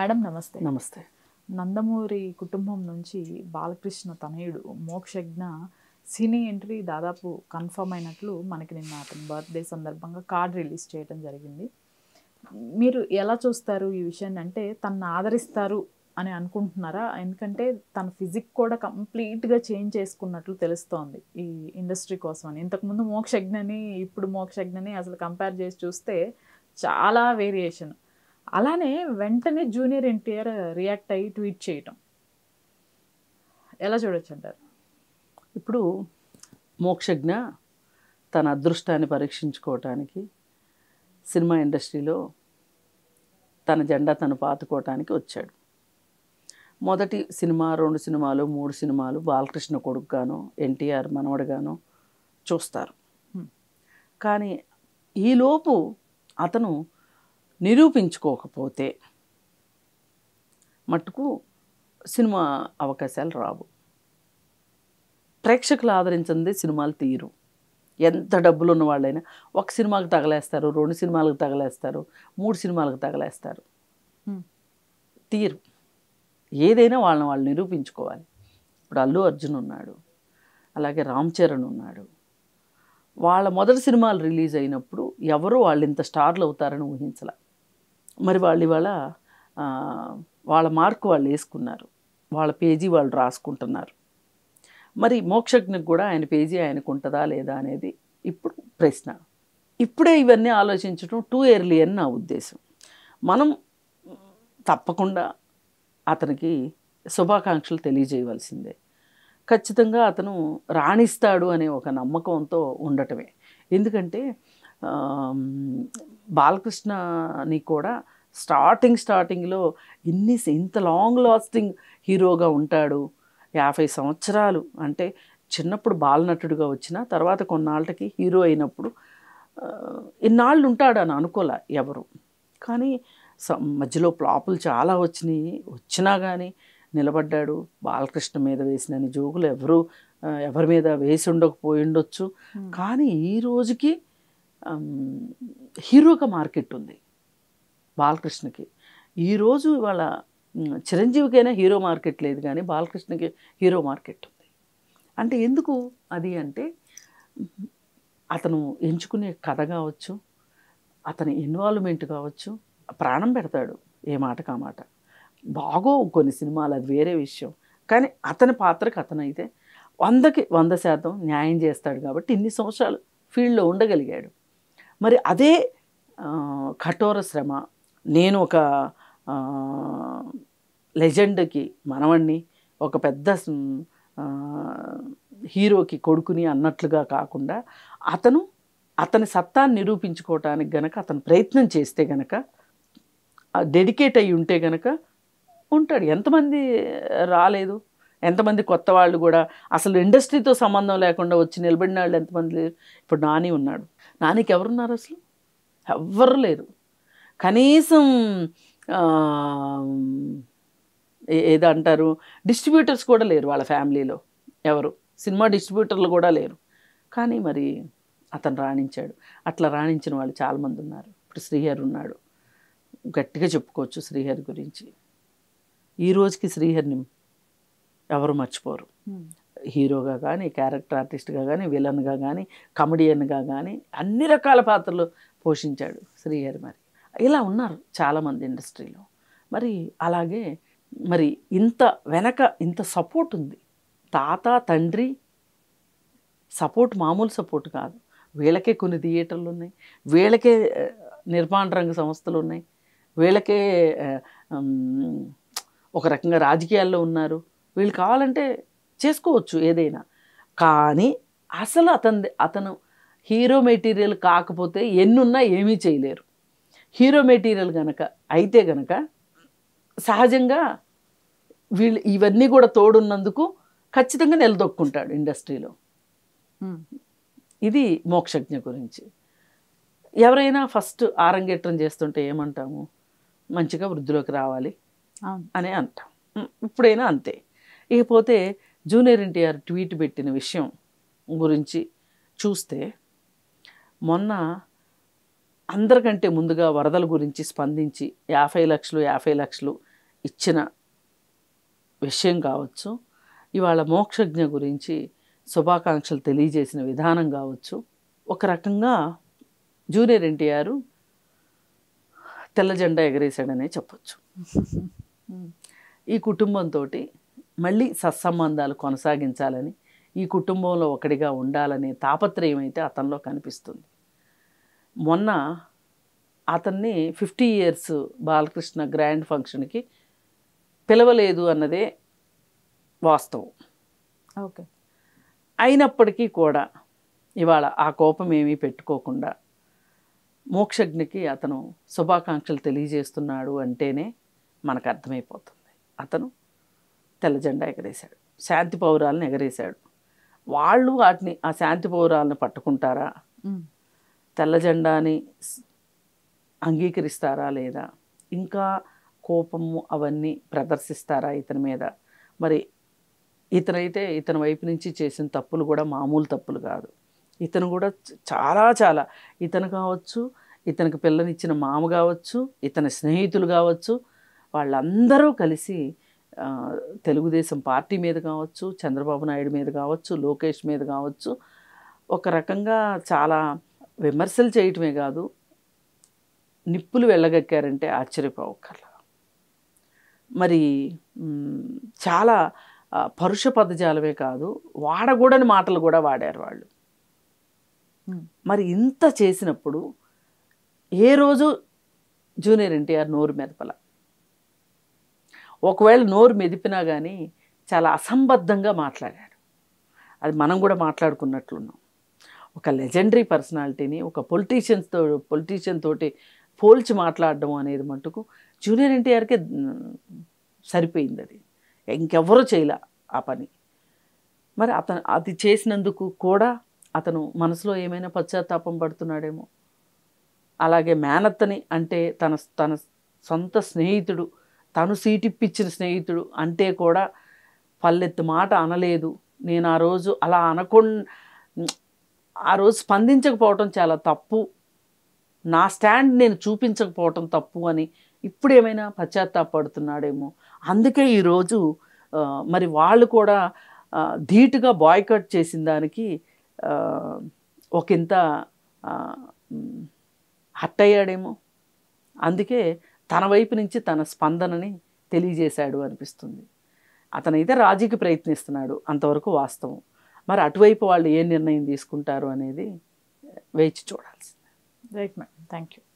madam నమస్తే నమస్తే నందమూరి కుటుంబం నుంచి బాలకృష్ణ తనయుడు మోక్షజ్ఞ సినీ ఎంట్రీ దాదాపు కన్ఫర్మ్ అయినట్లు మనకి నిన్న అతని బర్త్డే సందర్భంగా కార్డ్ రిలీజ్ చేయడం జరిగింది మీరు ఎలా చూస్తారు ఈ విషయాన్ని అంటే తనను ఆదరిస్తారు అని అనుకుంటున్నారా ఎందుకంటే తన ఫిజిక్ కూడా కంప్లీట్గా చేంజ్ చేసుకున్నట్లు తెలుస్తోంది ఈ ఇండస్ట్రీ కోసం అని ఇంతకుముందు మోక్షజ్ఞని ఇప్పుడు మోక్షజ్ఞని అసలు కంపేర్ చేసి చూస్తే చాలా వేరియేషన్ అలానే వెంటనే జూనియర్ ఎన్టీఆర్ రియాక్ట్ అయ్యి ట్వీట్ చేయటం ఎలా చూడొచ్చు అంటారు ఇప్పుడు మోక్షజ్ఞ తన అదృష్టాన్ని పరీక్షించుకోవటానికి సినిమా ఇండస్ట్రీలో తన జెండా తను పాతుకోవటానికి వచ్చాడు మొదటి సినిమా రెండు సినిమాలు మూడు సినిమాలు బాలకృష్ణ కొడుకుగాను ఎన్టీఆర్ మనవడుగాను చూస్తారు కానీ ఈలోపు అతను నిరూపించుకోకపోతే మట్టుకు సినిమా అవకాశాలు రావు ప్రేక్షకులు ఆదరించింది సినిమాలు తీరు ఎంత డబ్బులు ఉన్న వాళ్ళైనా ఒక సినిమాకు తగలేస్తారు రెండు సినిమాలకు తగలేస్తారు మూడు సినిమాలకు తగలేస్తారు తీరు ఏదైనా వాళ్ళని వాళ్ళు నిరూపించుకోవాలి ఇప్పుడు అల్లు అర్జున్ ఉన్నాడు అలాగే రామ్ చరణ్ ఉన్నాడు వాళ్ళ మొదటి సినిమాలు రిలీజ్ అయినప్పుడు ఎవరు వాళ్ళు ఇంత స్టార్లు అవుతారని ఊహించలే మరి వాళ్ళు ఇవాళ వాళ్ళ మార్కు వాళ్ళు వేసుకున్నారు వాళ్ళ పేజీ వాళ్ళు రాసుకుంటున్నారు మరి మోక్షజ్ఞకు కూడా ఆయన పేజీ ఆయనకు ఉంటుందా లేదా అనేది ఇప్పుడు ప్రశ్న ఇప్పుడే ఇవన్నీ ఆలోచించడం టూ ఇయర్లీ అని నా ఉద్దేశం మనం తప్పకుండా అతనికి శుభాకాంక్షలు తెలియజేయవలసిందే ఖచ్చితంగా అతను రాణిస్తాడు అనే ఒక నమ్మకంతో ఉండటమే ఎందుకంటే బాలకృష్ణని కూడా స్టార్టింగ్ స్టార్టింగ్లో ఇన్ని ఇంత లాంగ్ లాస్టింగ్ హీరోగా ఉంటాడు యాభై సంవత్సరాలు అంటే చిన్నప్పుడు బాలనటుడుగా వచ్చిన తర్వాత కొన్నాళ్ళకి హీరో అయినప్పుడు ఇన్నాళ్ళు ఉంటాడు అని అనుకోలే ఎవరు కానీ మధ్యలో ప్లాపులు చాలా వచ్చినాయి వచ్చినా కానీ నిలబడ్డాడు బాలకృష్ణ మీద వేసిన జోకులు ఎవరు ఎవరి మీద వేసి ఉండకపోయి ఉండొచ్చు కానీ ఈ రోజుకి హీరోగా మార్కెట్ ఉంది బాలకృష్ణకి ఈరోజు ఇవాళ చిరంజీవికైనా హీరో మార్కెట్ లేదు కానీ బాలకృష్ణకి హీరో మార్కెట్ ఉంది అంటే ఎందుకు అది అంటే అతను ఎంచుకునే కథ కావచ్చు అతని ఇన్వాల్వ్మెంట్ కావచ్చు ప్రాణం పెడతాడు ఏ మాట కామాట మాట బాగో కొన్ని సినిమాలు అది వేరే విషయం కానీ అతని పాత్రకు అతనైతే వందకి వంద శాతం న్యాయం చేస్తాడు కాబట్టి ఇన్ని సంవత్సరాలు ఫీల్డ్లో ఉండగలిగాడు మరి అదే కఠోర శ్రమ నేను ఒక లెజెండ్కి మనవణ్ణి ఒక పెద్ద హీరోకి కొడుకుని అన్నట్లుగా కాకుండా అతను అతని సత్తాన్ని నిరూపించుకోవటానికి గనక అతను ప్రయత్నం చేస్తే గనక డెడికేట్ అయి ఉంటే గనక ఉంటాడు ఎంతమంది రాలేదు ఎంతమంది కొత్త వాళ్ళు కూడా అసలు ఇండస్ట్రీతో సంబంధం లేకుండా వచ్చి నిలబడిన వాళ్ళు ఎంతమంది లేరు ఇప్పుడు నాని ఉన్నాడు నానికి ఎవరున్నారు అసలు ఎవ్వరు లేరు కనీసం ఏదంటారు డిస్ట్రిబ్యూటర్స్ కూడా లేరు వాళ్ళ ఫ్యామిలీలో ఎవరు సినిమా డిస్ట్రిబ్యూటర్లు కూడా లేరు కానీ మరి అతను రాణించాడు అట్లా రాణించిన వాళ్ళు చాలామంది ఉన్నారు ఇప్పుడు శ్రీహరి ఉన్నాడు గట్టిగా చెప్పుకోవచ్చు శ్రీహరి గురించి ఈ రోజుకి శ్రీహరిని ఎవరు మర్చిపోరు హీరోగా కానీ క్యారెక్టర్ ఆర్టిస్ట్గా కానీ విలన్గా కానీ కమెడియన్గా కానీ అన్ని రకాల పాత్రలు పోషించాడు శ్రీహరి మరి ఇలా ఉన్నారు చాలామంది ఇండస్ట్రీలో మరి అలాగే మరి ఇంత వెనక ఇంత సపోర్ట్ ఉంది తాత తండ్రి సపోర్ట్ మామూలు సపోర్ట్ కాదు వీళ్ళకే కొన్ని థియేటర్లు ఉన్నాయి వీళ్ళకే నిర్మాణ రంగ సంస్థలు ఉన్నాయి వీళ్ళకే ఒక రకంగా రాజకీయాల్లో ఉన్నారు వీళ్ళు కావాలంటే చేసుకోవచ్చు ఏదైనా కానీ అసలు అతని అతను హీరో మెటీరియల్ కాకపోతే ఎన్నున్నా ఏమీ చేయలేరు హీరో మెటీరియల్ గనక అయితే గనక సహజంగా వీళ్ళు ఇవన్నీ కూడా తోడున్నందుకు ఖచ్చితంగా నిలదొక్కుంటాడు ఇండస్ట్రీలో ఇది మోక్షజ్ఞ గురించి ఎవరైనా ఫస్ట్ ఆరంగేట్రం చేస్తుంటే ఏమంటాము మంచిగా వృద్ధిలోకి రావాలి అనే అంటాం ఇప్పుడైనా అంతే ఇకపోతే జూనియర్ ఎన్టీఆర్ ట్వీట్ పెట్టిన విషయం గురించి చూస్తే మొన్న అందరికంటే ముందుగా వరదల గురించి స్పందించి యాభై లక్షలు యాభై లక్షలు ఇచ్చిన విషయం కావచ్చు ఇవాళ మోక్షజ్ఞ గురించి శుభాకాంక్షలు తెలియజేసిన విధానం కావచ్చు ఒక రకంగా జూనియర్ ఎన్టీఆర్ తెల్ల జెండా ఎగరేశాడనే చెప్పచ్చు ఈ కుటుంబంతో మళ్ళీ సత్సంబంధాలు కొనసాగించాలని ఈ కుటుంబంలో ఒకడిగా ఉండాలనే తాపత్రయం అయితే అతనిలో కనిపిస్తుంది మొన్న అతన్ని ఫిఫ్టీ ఇయర్స్ బాలకృష్ణ గ్రాండ్ ఫంక్షన్కి పిలవలేదు అన్నదే వాస్తవం ఓకే అయినప్పటికీ కూడా ఇవాళ ఆ కోపం ఏమీ పెట్టుకోకుండా మోక్షజ్ఞకి అతను శుభాకాంక్షలు తెలియజేస్తున్నాడు అంటేనే మనకు అర్థమైపోతుంది అతను తెల్ల జెండా ఎగరేశాడు శాంతి పౌరాలను ఎగరేశాడు వాళ్ళు వాటిని ఆ శాంతి పౌరాలను పట్టుకుంటారా తెల్ల జెండాని అంగీకరిస్తారా లేదా ఇంకా కోపము అవన్నీ ప్రదర్శిస్తారా ఇతని మీద మరి ఇతనైతే ఇతని వైపు నుంచి చేసిన తప్పులు కూడా మామూలు తప్పులు కాదు ఇతను కూడా చాలా చాలా ఇతను కావచ్చు ఇతనికి పిల్లనిచ్చిన మామ కావచ్చు ఇతని స్నేహితులు కావచ్చు వాళ్ళందరూ కలిసి తెలుగుదేశం పార్టీ మీద కావచ్చు చంద్రబాబు నాయుడు మీద కావచ్చు లోకేష్ మీద కావచ్చు ఒక రకంగా చాలా విమర్శలు చేయటమే కాదు నిప్పులు వెళ్ళగక్కారంటే ఆశ్చర్యపోవక్కర్లా మరి చాలా పరుష పదజాలమే కాదు వాడకూడని మాటలు కూడా వాడారు వాళ్ళు మరి ఇంత చేసినప్పుడు ఏ రోజు జూనియర్ ఎన్టీఆర్ నోరు మెదపల ఒకవేళ నోరు మెదిపినా కానీ చాలా అసంబద్ధంగా మాట్లాడారు అది మనం కూడా మాట్లాడుకున్నట్లున్నాం ఒక లెజెండరీ పర్సనాలిటీని ఒక పొలిటీషియన్స్తో పొలిటీషియన్ తోటి పోల్చి మాట్లాడడం అనేది మటుకు జూనియర్ ఎన్టీఆర్కే సరిపోయింది అది ఇంకెవరో చేయలే ఆ పని మరి అతను అది చేసినందుకు కూడా అతను మనసులో ఏమైనా పశ్చాత్తాపం పడుతున్నాడేమో అలాగే మేనత్తని అంటే తన తన సొంత స్నేహితుడు తను సీటిప్పించిన స్నేహితుడు అంటే కూడా పల్లెత్తు మాట అనలేదు నేను ఆ రోజు అలా అనకుండా ఆ రోజు స్పందించకపోవటం చాలా తప్పు నా స్టాండ్ నేను చూపించకపోవటం తప్పు అని ఇప్పుడేమైనా పశ్చాత్తాపడుతున్నాడేమో అందుకే ఈరోజు మరి వాళ్ళు కూడా ధీటుగా బాయ్కట్ చేసిన దానికి ఒకంత హట్ అయ్యాడేమో అందుకే తన వైపు నుంచి తన స్పందనని తెలియజేశాడు అనిపిస్తుంది అతనైతే రాజీకి ప్రయత్నిస్తున్నాడు అంతవరకు వాస్తవం మరి అటువైపు వాళ్ళు ఏ నిర్ణయం తీసుకుంటారు అనేది వేచి చూడాల్సింది రైట్ మేడం థ్యాంక్ యూ